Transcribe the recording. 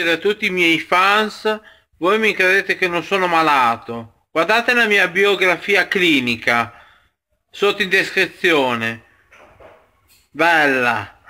a tutti i miei fans, voi mi credete che non sono malato. Guardate la mia biografia clinica, sotto in descrizione. Bella.